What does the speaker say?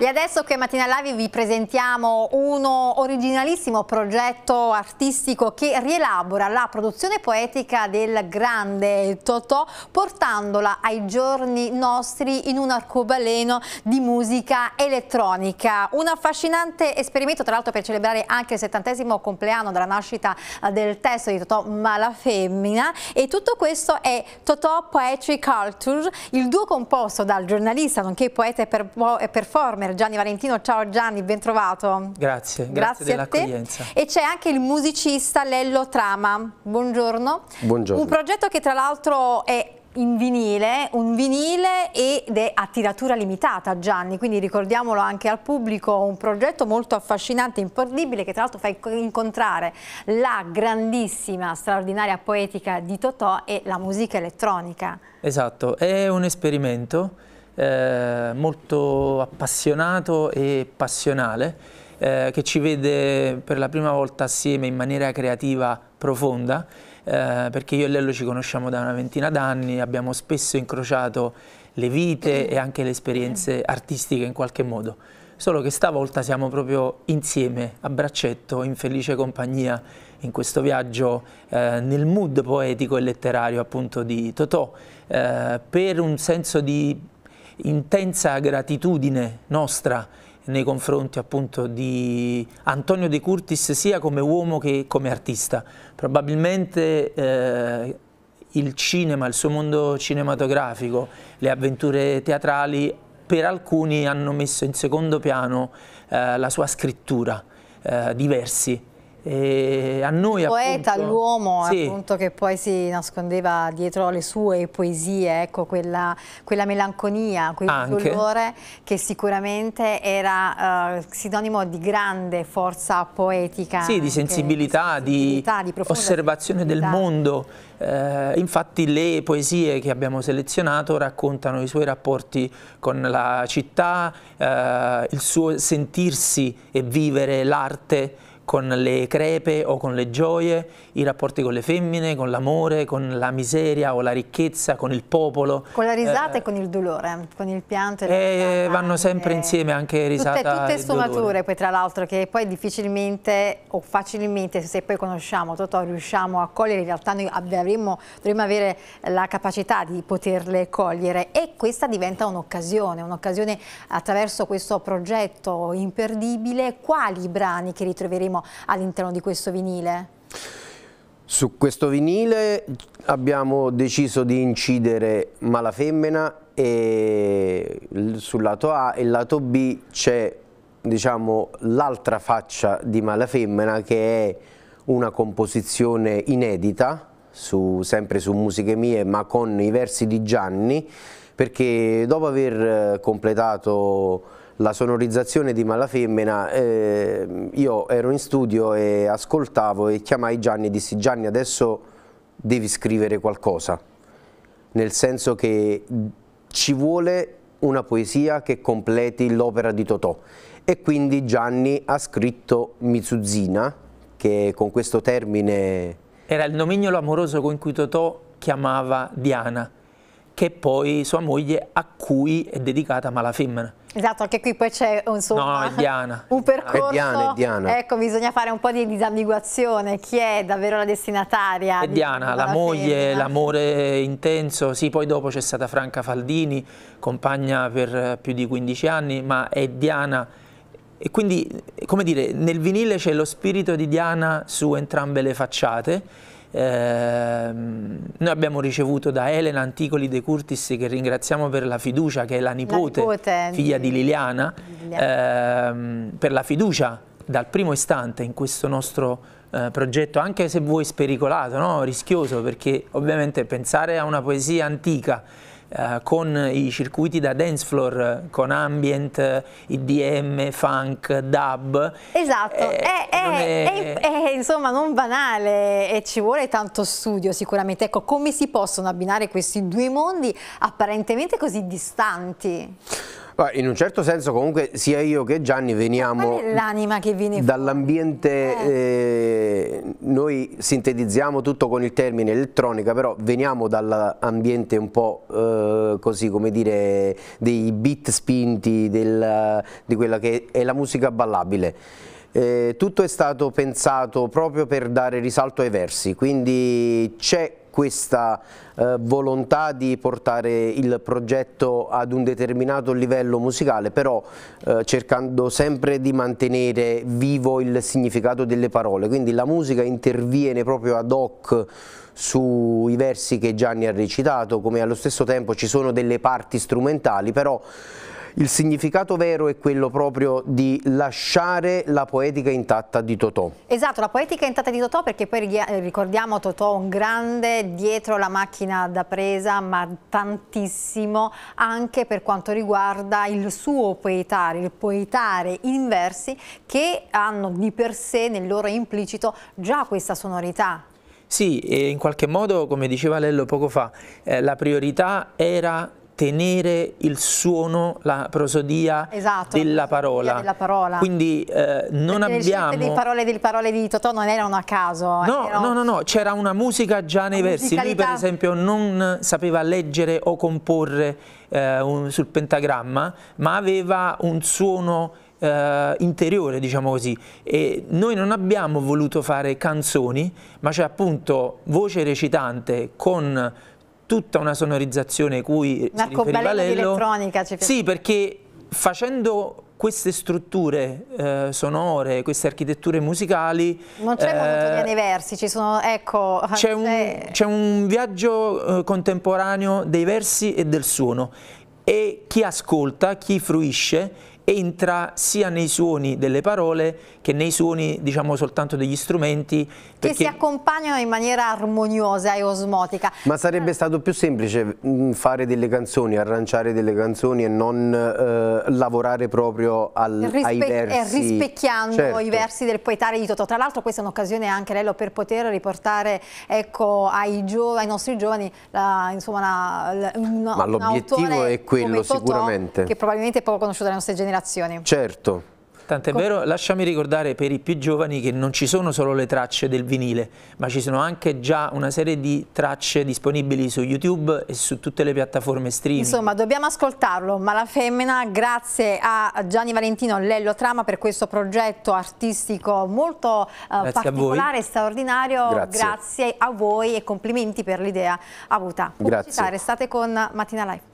E adesso che Mattina Lavi vi presentiamo uno originalissimo progetto artistico che rielabora la produzione poetica del grande Totò portandola ai giorni nostri in un arcobaleno di musica elettronica. Un affascinante esperimento tra l'altro per celebrare anche il settantesimo compleanno della nascita eh, del testo di Totò Malafemmina e tutto questo è Totò Poetry Culture, il duo composto dal giornalista nonché poeta e performer partner Gianni Valentino. Ciao Gianni, ben trovato. Grazie, grazie, grazie dell'accoglienza. E c'è anche il musicista Lello Trama. Buongiorno. Buongiorno. Un progetto che tra l'altro è in vinile, un vinile ed è a tiratura limitata Gianni, quindi ricordiamolo anche al pubblico, un progetto molto affascinante, imperdibile che tra l'altro fa incontrare la grandissima, straordinaria poetica di Totò e la musica elettronica. Esatto, è un esperimento eh, molto appassionato e passionale eh, che ci vede per la prima volta assieme in maniera creativa profonda eh, perché io e Lello ci conosciamo da una ventina d'anni, abbiamo spesso incrociato le vite e anche le esperienze artistiche in qualche modo solo che stavolta siamo proprio insieme, a braccetto, in felice compagnia, in questo viaggio eh, nel mood poetico e letterario appunto di Totò, eh, per un senso di intensa gratitudine nostra nei confronti appunto di Antonio De Curtis sia come uomo che come artista. Probabilmente eh, il cinema, il suo mondo cinematografico, le avventure teatrali per alcuni hanno messo in secondo piano eh, la sua scrittura eh, di e a noi, poeta, l'uomo sì. appunto che poi si nascondeva dietro le sue poesie, ecco quella, quella melanconia, quel Anche. dolore che sicuramente era eh, sinonimo di grande forza poetica. Sì, di sensibilità, di, di, di osservazione sensibilità. del mondo. Eh, infatti le poesie che abbiamo selezionato raccontano i suoi rapporti con la città, eh, il suo sentirsi e vivere l'arte, con le crepe o con le gioie, i rapporti con le femmine, con l'amore, con la miseria o la ricchezza, con il popolo. Con la risata eh, e con il dolore, con il pianto e, e la eh, Vanno sempre insieme anche risata tutte, tutte e sfumature poi tra l'altro che poi difficilmente o facilmente se poi conosciamo Totò riusciamo a cogliere, in realtà noi avremmo, dovremmo avere la capacità di poterle cogliere e questa diventa un'occasione, un'occasione attraverso questo progetto imperdibile, quali brani che ritroveremo troveremo all'interno di questo vinile? Su questo vinile abbiamo deciso di incidere Malafemmena e sul lato A e il lato B c'è diciamo, l'altra faccia di Malafemmena che è una composizione inedita, su, sempre su musiche mie ma con i versi di Gianni perché dopo aver eh, completato la sonorizzazione di Malafemmena, eh, io ero in studio e ascoltavo e chiamai Gianni e dissi Gianni adesso devi scrivere qualcosa, nel senso che ci vuole una poesia che completi l'opera di Totò e quindi Gianni ha scritto Mizuzzina che con questo termine... Era il nomignolo amoroso con cui Totò chiamava Diana che poi sua moglie a cui è dedicata Malafemmena. Esatto, anche qui poi c'è un, no, Diana. un percorso. È Diana, è Diana. Ecco, bisogna fare un po' di disambiguazione. Chi è davvero la destinataria? È Diana, la moglie, l'amore intenso. Sì, poi dopo c'è stata Franca Faldini, compagna per più di 15 anni, ma è Diana. E quindi, come dire, nel vinile c'è lo spirito di Diana su entrambe le facciate Ehm, noi abbiamo ricevuto da Elena Anticoli De Curtis, che ringraziamo per la fiducia, che è la nipote, la nipote figlia di Liliana, Liliana. Eh, per la fiducia dal primo istante in questo nostro eh, progetto, anche se vuoi spericolato, no? rischioso, perché ovviamente pensare a una poesia antica eh, con i circuiti da dance floor, con ambient, IDM, funk, dub. Esatto, eh, è, è, è... è, insomma non banale e ci vuole tanto studio sicuramente. Ecco, come si possono abbinare questi due mondi apparentemente così distanti? In un certo senso comunque sia io che Gianni veniamo che viene dall'ambiente, eh. eh, noi sintetizziamo tutto con il termine elettronica, però veniamo dall'ambiente un po' eh, così come dire dei beat spinti, del, di quella che è la musica ballabile. Eh, tutto è stato pensato proprio per dare risalto ai versi, quindi c'è questa eh, volontà di portare il progetto ad un determinato livello musicale, però eh, cercando sempre di mantenere vivo il significato delle parole, quindi la musica interviene proprio ad hoc sui versi che Gianni ha recitato, come allo stesso tempo ci sono delle parti strumentali, però il significato vero è quello proprio di lasciare la poetica intatta di Totò. Esatto, la poetica intatta di Totò perché poi ricordiamo Totò un grande dietro la macchina da presa ma tantissimo anche per quanto riguarda il suo poetare, il poetare in versi che hanno di per sé nel loro implicito già questa sonorità. Sì, in qualche modo, come diceva Lello poco fa, eh, la priorità era tenere il suono, la prosodia esatto, della, parola. della parola. Quindi eh, non Perché abbiamo... Le parole, parole di Totò non erano a caso. Eh, no, erano... no, no, no. c'era una musica già nei versi. Lui per esempio non sapeva leggere o comporre eh, un, sul pentagramma, ma aveva un suono eh, interiore, diciamo così. E noi non abbiamo voluto fare canzoni, ma c'è appunto voce recitante con tutta una sonorizzazione cui si riferiva Lello. elettronica ci piace. Sì, perché facendo queste strutture eh, sonore, queste architetture musicali... Non c'è eh, monotonia nei versi, ci sono, ecco... C'è un, eh. un, viaggio eh, contemporaneo dei versi e del suono e chi ascolta, chi fruisce entra sia nei suoni delle parole che nei suoni diciamo soltanto degli strumenti. Che si accompagnano in maniera armoniosa e osmotica. Ma sarebbe stato più semplice mm, fare delle canzoni, arranciare delle canzoni e non eh, lavorare proprio al, Rispe ai eh, versi. Rispecchiando certo. i versi del poetare di Totò. Tra l'altro questa è un'occasione anche Lello per poter riportare ecco, ai, ai, nostri giovani la, insomma, la, la, una, Ma l'obiettivo è quello Totò, sicuramente. che probabilmente è poco conosciuto dalle nostre generazioni generazioni. Certo. Tant'è vero, lasciami ricordare per i più giovani che non ci sono solo le tracce del vinile, ma ci sono anche già una serie di tracce disponibili su YouTube e su tutte le piattaforme streaming. Insomma, dobbiamo ascoltarlo, ma la femmina, grazie a Gianni Valentino Lello Trama per questo progetto artistico molto eh, particolare e straordinario. Grazie. grazie. a voi e complimenti per l'idea avuta. grazie. restate con Mattina Live.